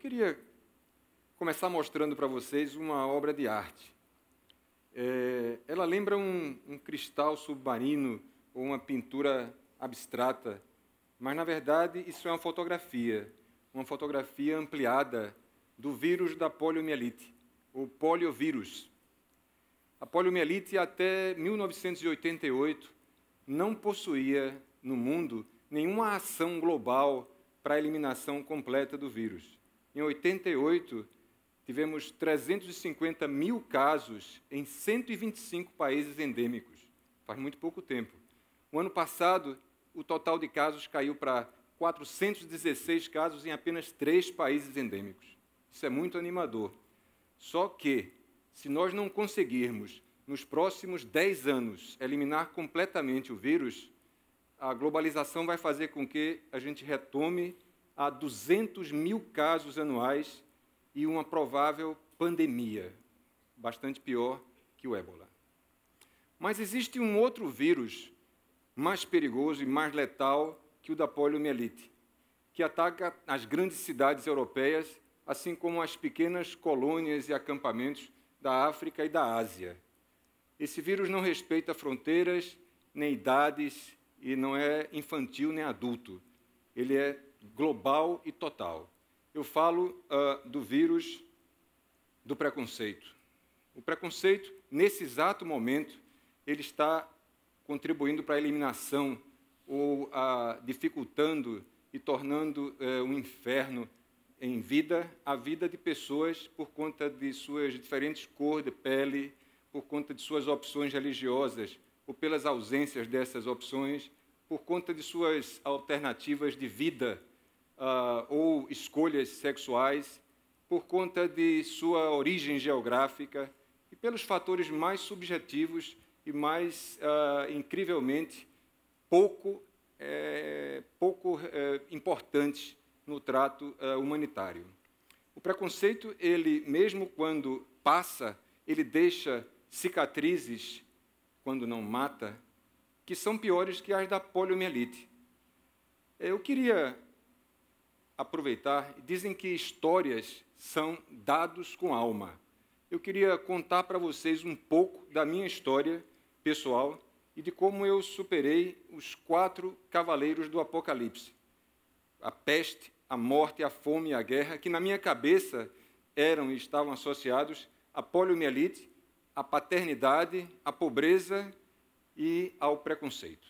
queria começar mostrando para vocês uma obra de arte. É, ela lembra um, um cristal submarino ou uma pintura abstrata, mas na verdade isso é uma fotografia, uma fotografia ampliada do vírus da poliomielite, ou poliovírus. A poliomielite até 1988 não possuía no mundo nenhuma ação global para a eliminação completa do vírus. Em 88, tivemos 350 mil casos em 125 países endêmicos. Faz muito pouco tempo. O ano passado, o total de casos caiu para 416 casos em apenas três países endêmicos. Isso é muito animador. Só que, se nós não conseguirmos, nos próximos 10 anos, eliminar completamente o vírus, a globalização vai fazer com que a gente retome a 200 mil casos anuais e uma provável pandemia, bastante pior que o ébola. Mas existe um outro vírus mais perigoso e mais letal que o da poliomielite, que ataca as grandes cidades europeias, assim como as pequenas colônias e acampamentos da África e da Ásia. Esse vírus não respeita fronteiras, nem idades, e não é infantil nem adulto. Ele é global e total. Eu falo uh, do vírus do preconceito. O preconceito, nesse exato momento, ele está contribuindo para a eliminação ou uh, dificultando e tornando uh, um inferno em vida a vida de pessoas por conta de suas diferentes cores de pele, por conta de suas opções religiosas ou pelas ausências dessas opções, por conta de suas alternativas de vida uh, ou escolhas sexuais por conta de sua origem geográfica e pelos fatores mais subjetivos e mais, uh, incrivelmente, pouco, é, pouco é, importantes no trato uh, humanitário. O preconceito, ele mesmo quando passa, ele deixa cicatrizes, quando não mata, que são piores que as da poliomielite. Eu queria aproveitar. Dizem que histórias são dados com alma. Eu queria contar para vocês um pouco da minha história pessoal e de como eu superei os quatro cavaleiros do Apocalipse: a peste, a morte, a fome e a guerra, que na minha cabeça eram e estavam associados à poliomielite, à paternidade, à pobreza e ao preconceito.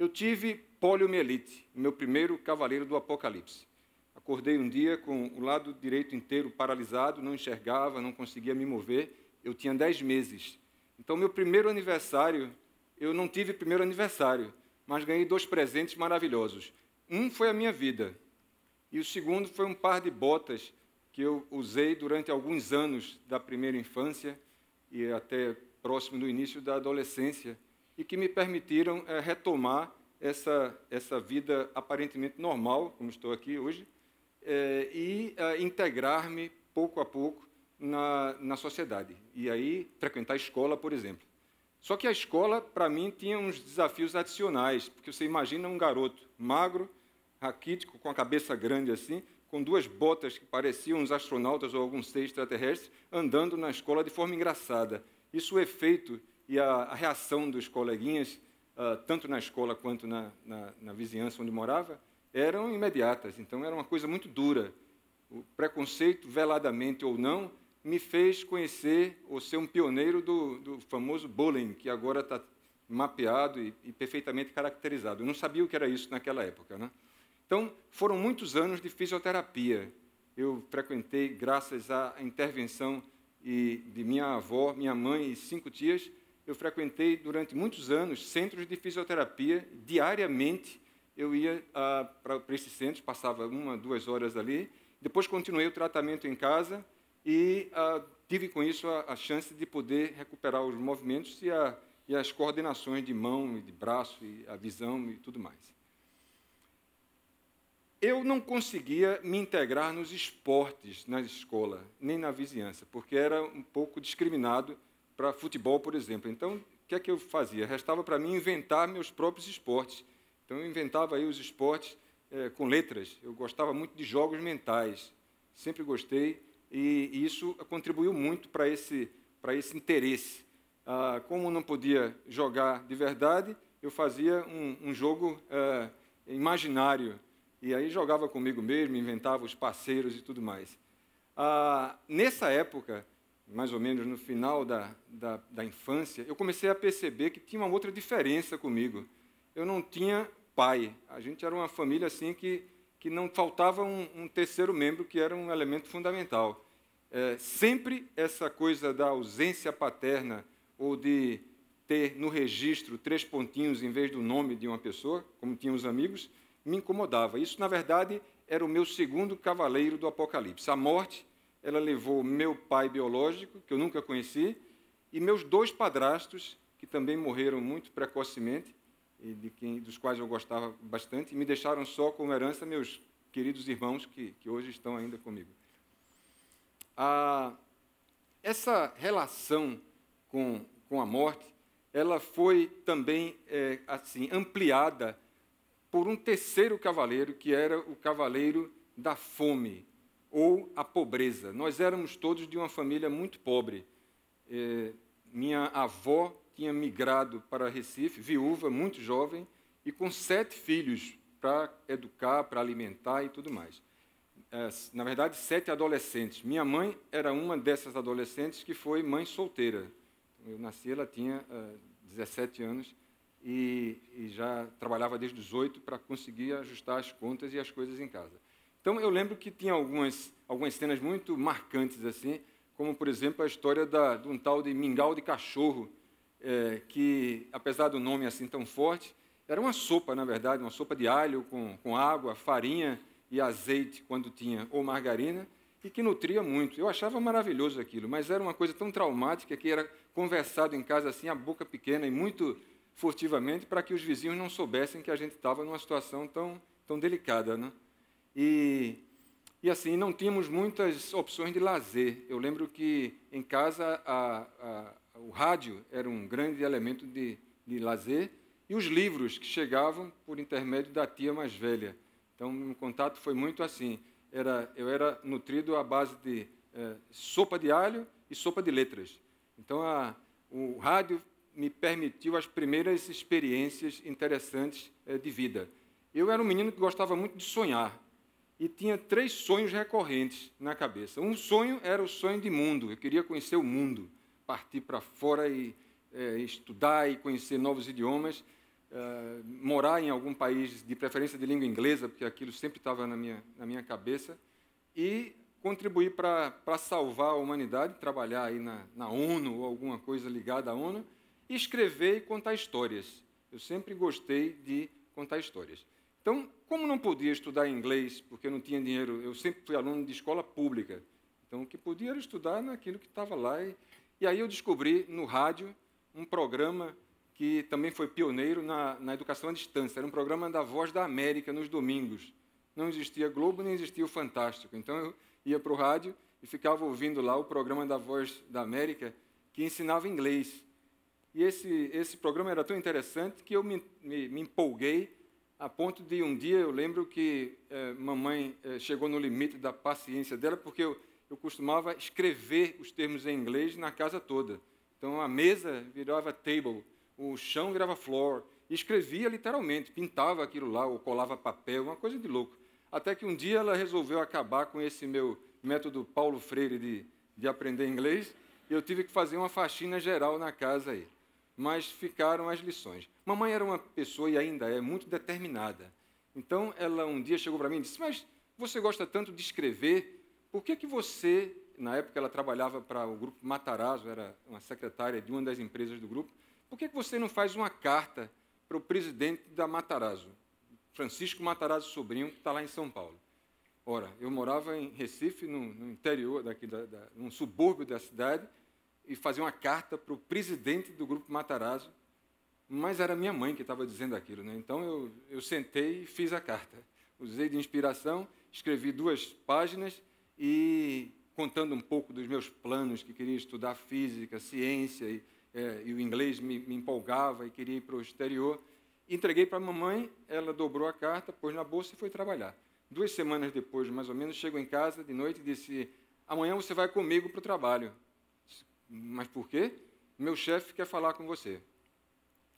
Eu tive poliomielite, meu primeiro cavaleiro do apocalipse. Acordei um dia com o lado direito inteiro paralisado, não enxergava, não conseguia me mover. Eu tinha 10 meses. Então, meu primeiro aniversário, eu não tive primeiro aniversário, mas ganhei dois presentes maravilhosos. Um foi a minha vida, e o segundo foi um par de botas que eu usei durante alguns anos da primeira infância e até próximo do início da adolescência e que me permitiram é, retomar essa, essa vida aparentemente normal, como estou aqui hoje, é, e é, integrar-me pouco a pouco na, na sociedade. E aí, frequentar a escola, por exemplo. Só que a escola, para mim, tinha uns desafios adicionais, porque você imagina um garoto magro, raquítico, com a cabeça grande assim, com duas botas que pareciam uns astronautas ou algum ser extraterrestre, andando na escola de forma engraçada. Isso, o é efeito e a, a reação dos coleguinhas, uh, tanto na escola quanto na, na, na vizinhança onde morava, eram imediatas. Então, era uma coisa muito dura. O preconceito, veladamente ou não, me fez conhecer ou ser um pioneiro do, do famoso bullying, que agora está mapeado e, e, perfeitamente caracterizado. Eu não sabia o que era isso naquela época. Né? Então, foram muitos anos de fisioterapia. Eu frequentei, graças à intervenção de minha avó, minha mãe e cinco tias, eu frequentei durante muitos anos centros de fisioterapia. Diariamente eu ia ah, para esses centros, passava uma, duas horas ali. Depois continuei o tratamento em casa e ah, tive com isso a, a, chance de poder recuperar os movimentos e, a, e as coordenações de mão e de braço e a visão e tudo mais. Eu não conseguia me integrar nos esportes na escola, nem na vizinhança, porque era um pouco discriminado para futebol, por exemplo. Então, o que é que eu fazia? Restava para mim inventar meus próprios esportes. Então, eu inventava aí os esportes é, com letras. Eu gostava muito de jogos mentais, sempre gostei, e, e isso contribuiu muito para esse, esse interesse. Ah, como não podia jogar de verdade, eu fazia um, um jogo eh, imaginário. E aí jogava comigo mesmo, inventava os parceiros e tudo mais. Ah, nessa época, mais ou menos no final da, da, da, infância, eu comecei a perceber que tinha uma outra diferença comigo. Eu não tinha pai. A gente era uma família assim que, que não faltava um, um terceiro membro, que era um elemento fundamental. É, sempre essa coisa da ausência paterna ou de ter no registro três pontinhos em vez do nome de uma pessoa, como tinham os amigos, me incomodava. Isso, na verdade, era o meu segundo cavaleiro do Apocalipse. A morte ela levou meu pai biológico, que eu nunca conheci, e meus dois padrastos, que também morreram muito precocemente, e de quem, dos quais eu gostava bastante, e me deixaram só como herança meus queridos irmãos que, que hoje estão ainda comigo. essa relação com, com a morte, ela foi também é, assim ampliada por um terceiro cavaleiro, que era o cavaleiro da fome, ou a pobreza. Nós éramos todos de uma família muito pobre. É, minha avó tinha migrado para Recife, viúva, muito jovem, e com sete filhos para educar, para alimentar e tudo mais. É, na verdade, sete adolescentes. Minha mãe era uma dessas adolescentes que foi mãe solteira. Eu nasci, ela tinha 17 é, anos e, e já trabalhava desde os oito para conseguir ajustar as contas e as coisas em casa. Então eu lembro que tinha algumas, algumas cenas muito marcantes assim, como por exemplo a história da, de um tal de mingau de cachorro, é, que apesar do nome assim tão forte, era uma sopa, na verdade, uma sopa de alho com, com água, farinha e azeite quando tinha, ou margarina, e que nutria muito. Eu achava maravilhoso aquilo, mas era uma coisa tão traumática que era conversado em casa assim, a boca pequena e muito furtivamente, para que os vizinhos não soubessem que a gente estava numa situação tão, tão delicada. Né? E, e assim, não tínhamos muitas opções de lazer. Eu lembro que em casa a, a, o rádio era um grande elemento de, de lazer e os livros que chegavam por intermédio da tia mais velha. Então, o contato foi muito assim. Era, eu era nutrido à base de é, sopa de alho e sopa de letras. Então, a, o rádio me permitiu as primeiras experiências interessantes é, de vida. Eu era um menino que gostava muito de sonhar e tinha três sonhos recorrentes na cabeça. Um sonho era o sonho de mundo, eu queria conhecer o mundo, partir para fora e é, estudar e conhecer novos idiomas, é, morar em algum país, de preferência de língua inglesa, porque aquilo sempre estava na minha, na minha cabeça, e contribuir para salvar a humanidade, trabalhar aí na, na ONU ou alguma coisa ligada à ONU, e escrever e contar histórias. Eu sempre gostei de contar histórias. Então, como não podia estudar inglês, porque não tinha dinheiro, eu sempre fui aluno de escola pública. Então, o que podia era estudar naquilo que estava lá. E, e aí eu descobri no rádio um programa que também foi pioneiro na, na educação à distância. Era um programa da Voz da América nos domingos. Não existia Globo, nem existia o Fantástico. Então, eu ia para o rádio e ficava ouvindo lá o programa da Voz da América que ensinava inglês. E esse, esse programa era tão interessante que eu me, me, me empolguei a ponto de um dia eu lembro que eh, mamãe eh, chegou no limite da paciência dela, porque eu, eu costumava escrever os termos em inglês na casa toda. Então a mesa virava table, o chão virava floor, e escrevia literalmente, pintava aquilo lá, ou colava papel, uma coisa de louco. Até que um dia ela resolveu acabar com esse meu método Paulo Freire de, de aprender inglês, e eu tive que fazer uma faxina geral na casa aí mas ficaram as lições. Mamãe era uma pessoa e ainda é muito determinada. Então ela um dia chegou para mim e disse: Mas você gosta tanto de escrever, por que, que você. Na época ela trabalhava para o grupo Matarazzo, era uma secretária de uma das empresas do grupo. Por que, que você não faz uma carta para o presidente da Matarazzo, Francisco Matarazzo Sobrinho, que está lá em São Paulo? Ora, eu morava em Recife, no, no interior, daqui da, da, num subúrbio da cidade, e fazer uma carta para o presidente do grupo Matarazzo, mas era minha mãe que estava dizendo aquilo. Né? Então eu, eu sentei e fiz a carta. Usei de inspiração, escrevi duas páginas e contando um pouco dos meus planos, que queria estudar física, ciência e, é, e o inglês me, me empolgava e queria ir para o exterior. Entreguei para a mamãe, ela dobrou a carta, pôs na bolsa e foi trabalhar. Duas semanas depois, mais ou menos, chego em casa de noite e disse: Amanhã você vai comigo para o trabalho. Mas por quê? Meu chefe quer falar com você.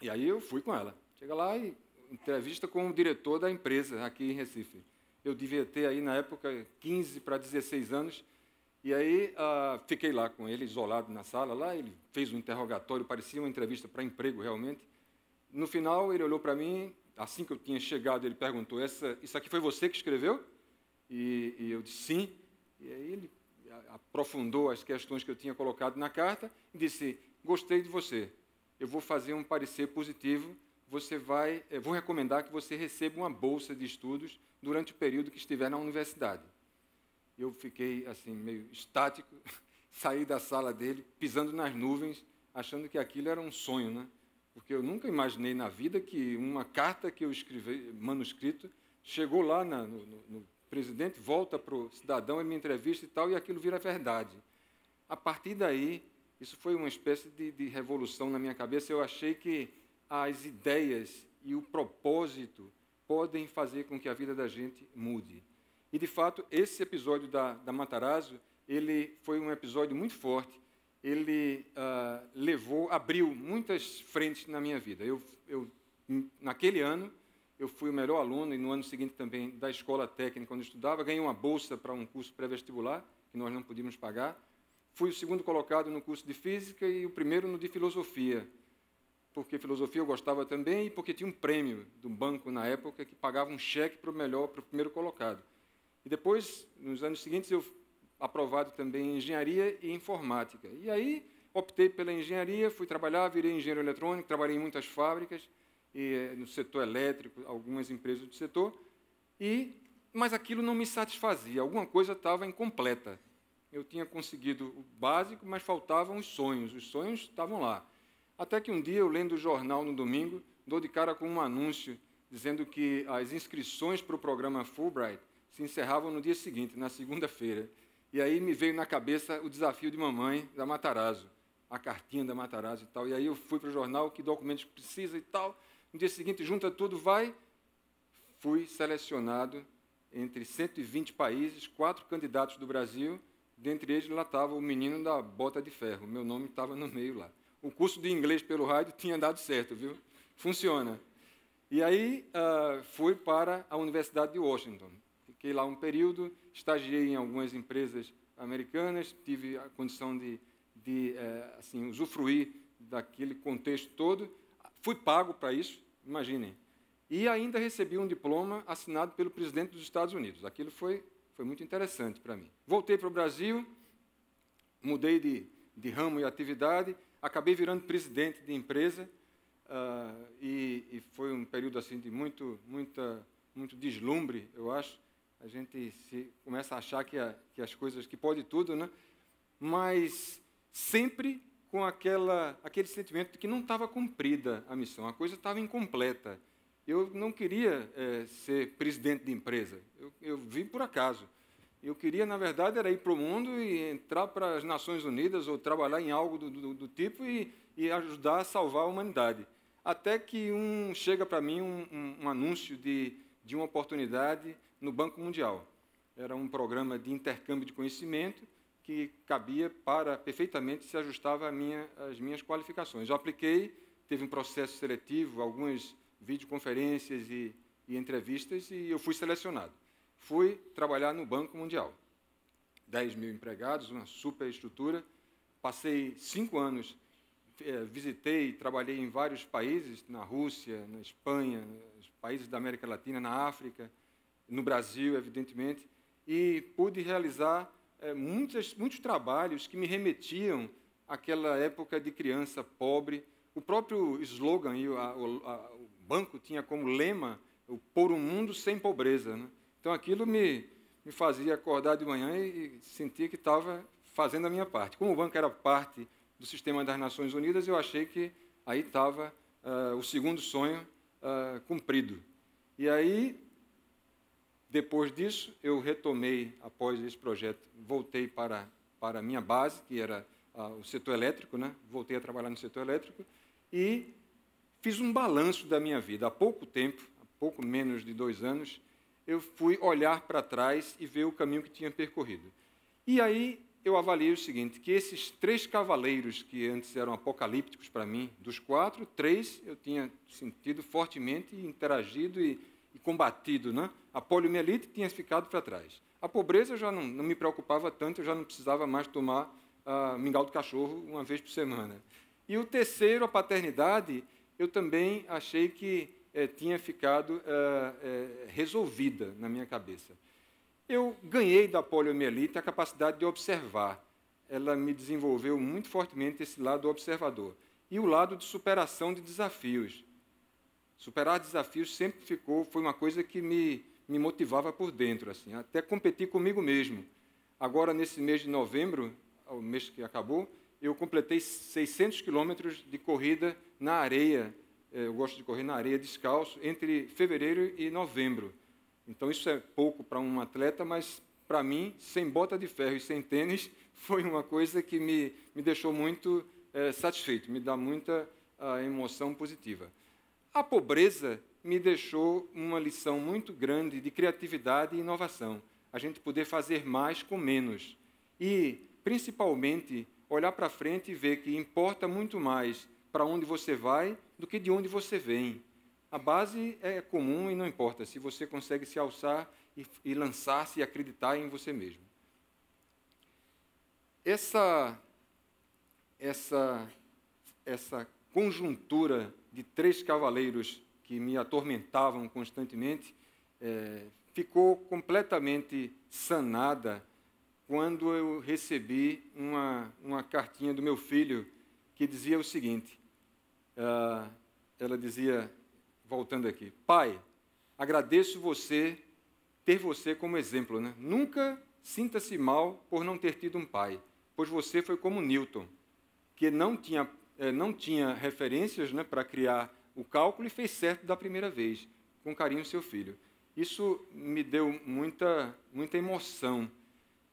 E aí eu fui com ela. Chega lá e entrevista com o diretor da empresa aqui em Recife. Eu devia ter aí, na época, 15 para 16 anos. E aí ah, fiquei lá com ele, isolado na sala lá. Ele fez um interrogatório, parecia uma entrevista para emprego realmente. No final, ele olhou para mim. Assim que eu tinha chegado, ele perguntou: Essa, Isso aqui foi você que escreveu? E, e eu disse: Sim. E aí ele aprofundou as questões que eu tinha colocado na carta e disse: Gostei de você, eu vou fazer um parecer positivo. Você vai, eh, vou recomendar que você receba uma bolsa de estudos durante o período que estiver na universidade. Eu fiquei assim meio estático, saí da sala dele pisando nas nuvens, achando que aquilo era um sonho, né? Porque eu nunca imaginei na vida que uma carta que eu escrevi manuscrito chegou lá na, no, no presidente volta para o cidadão, e me entrevista e tal, e aquilo vira verdade. A partir daí, isso foi uma espécie de, de revolução na minha cabeça. Eu achei que as ideias e o propósito podem fazer com que a vida da gente mude. E, de fato, esse episódio da, da Matarazzo, ele foi um episódio muito forte. Ele uh, levou, abriu muitas frentes na minha vida. Eu, eu naquele ano, eu fui o melhor aluno e no ano seguinte também da escola técnica onde estudava, ganhei uma bolsa para um curso pré-vestibular que nós não podíamos pagar. Fui o segundo colocado no curso de física e o primeiro no de filosofia, porque filosofia eu gostava também e porque tinha um prêmio do banco na época que pagava um cheque para o melhor, para o primeiro colocado. E depois, nos anos seguintes, eu aprovado também em engenharia e informática. E aí optei pela engenharia, fui trabalhar, virei engenheiro eletrônico, trabalhei em muitas fábricas e, no setor elétrico, algumas empresas do setor, e, mas aquilo não me satisfazia, alguma coisa estava incompleta. Eu tinha conseguido o básico, mas faltavam os sonhos, os sonhos estavam lá. Até que um dia, eu lendo o jornal no domingo, dou de cara com um anúncio dizendo que as inscrições para o programa Fulbright se encerravam no dia seguinte, na segunda-feira. E aí me veio na cabeça o desafio de mamãe da Matarazzo, a cartinha da Matarazzo e tal. E aí eu fui para o jornal, que documentos precisa e tal. No dia seguinte, junta tudo, vai. Fui selecionado entre 120 países, quatro candidatos do Brasil. Dentre eles, lá estava o menino da bota de ferro. Meu nome estava no meio lá. O curso de inglês pelo rádio tinha dado certo, viu? Funciona. E aí uh, fui para a Universidade de Washington. Fiquei lá um período, estagiei em algumas empresas americanas, tive a condição de, de uh, assim, usufruir daquele contexto todo Fui pago para isso, imaginem. E ainda recebi um diploma assinado pelo presidente dos Estados Unidos. Aquilo foi, foi muito interessante para mim. Voltei para o Brasil, mudei de, de ramo e atividade, acabei virando presidente de empresa. Uh, e, e, foi um período assim de muito, muita, muito deslumbre, eu acho. A gente se começa a achar que, a, que as coisas que pode tudo, né? Mas sempre com aquela, aquele sentimento de que não estava cumprida a missão, a coisa estava incompleta. Eu não queria é, ser presidente de empresa, eu, eu vim por acaso. Eu queria, na verdade, era ir para o mundo e entrar para as Nações Unidas ou trabalhar em algo do, do, do tipo e, e, ajudar a salvar a humanidade. Até que um chega para mim um, um, um anúncio de, de uma oportunidade no Banco Mundial. Era um programa de intercâmbio de conhecimento que cabia para perfeitamente se ajustava às minha, minhas qualificações. Eu apliquei, teve um processo seletivo, algumas videoconferências e, e entrevistas, e eu fui selecionado. Fui trabalhar no Banco Mundial. 10 mil empregados, uma super estrutura. Passei cinco anos, eh, visitei, trabalhei em vários países, na Rússia, na Espanha, nos países da América Latina, na África, no Brasil, evidentemente, e pude realizar é, muitas, muitos trabalhos que me remetiam àquela época de criança pobre. O próprio slogan, e a, a, o banco tinha como lema o Por um Mundo Sem Pobreza. Né? Então aquilo me, me fazia acordar de manhã e, e sentir que estava fazendo a minha parte. Como o banco era parte do sistema das Nações Unidas, eu achei que aí estava uh, eh, o segundo sonho uh, cumprido. E aí depois disso, eu retomei, após esse projeto, voltei para, para a minha base, que era ah, o setor elétrico, né? voltei a trabalhar no setor elétrico, e fiz um balanço da minha vida. Há pouco tempo, há pouco menos de dois anos, eu fui olhar para trás e ver o caminho que tinha percorrido. E aí eu avaliei o seguinte, que esses três cavaleiros que antes eram apocalípticos para mim, dos quatro, três eu tinha sentido fortemente, interagido e e combatido né, a poliomielite, tinha ficado para trás. A pobreza já não, não, me preocupava tanto, eu já não precisava mais tomar ah, mingau do cachorro uma vez por semana. E o terceiro, a paternidade, eu também achei que eh, tinha ficado eh, eh, resolvida na minha cabeça. Eu ganhei da poliomielite a capacidade de observar. Ela me desenvolveu muito fortemente esse lado observador. E o lado de superação de desafios. Superar desafios sempre ficou, foi uma coisa que me, me motivava por dentro, assim, até competir comigo mesmo. Agora, nesse mês de novembro, o mês que acabou, eu completei 600 quilômetros de corrida na areia. Eh, eu gosto de correr na areia descalço entre fevereiro e novembro. Então, isso é pouco para um atleta, mas para mim, sem bota de ferro e sem tênis, foi uma coisa que me, me deixou muito é, satisfeito, me dá muita a, ah, emoção positiva. A pobreza me deixou uma lição muito grande de criatividade e inovação. A gente poder fazer mais com menos. E, principalmente, olhar para frente e ver que importa muito mais para onde você vai do que de onde você vem. A base é comum e não importa se você consegue se alçar e, e lançar-se e acreditar em você mesmo. Essa, essa, essa conjuntura de três cavaleiros que me atormentavam constantemente é, ficou completamente sanada quando eu recebi uma, uma cartinha do meu filho que dizia o seguinte: é, ela dizia, voltando aqui, pai, agradeço você ter você como exemplo, né? Nunca sinta-se mal por não ter tido um pai, pois você foi como Newton, que não tinha é, não tinha referências né, para criar o cálculo e fez certo da primeira vez, com carinho seu filho. Isso me deu muita, muita emoção.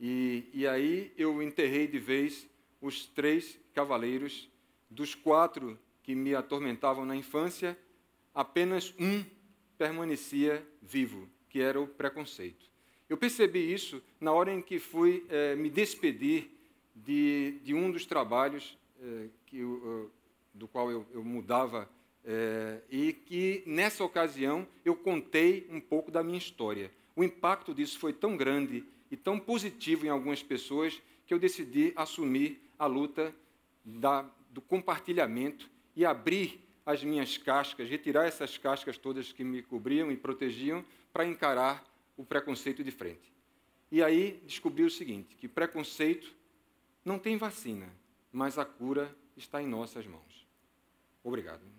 E, e aí eu enterrei de vez os três cavaleiros, dos quatro que me atormentavam na infância, apenas um permanecia vivo, que era o preconceito. Eu percebi isso na hora em que fui é, me despedir de, de um dos trabalhos eh, que, eh, do qual eu, eu mudava, eh, e que nessa ocasião eu contei um pouco da minha história. O impacto disso foi tão grande e tão positivo em algumas pessoas que eu decidi assumir a luta da, do compartilhamento e abrir as minhas cascas, retirar essas cascas todas que me cobriam e protegiam para encarar o preconceito de frente. E aí descobri o seguinte, que preconceito não tem vacina mas a cura está em nossas mãos. Obrigado.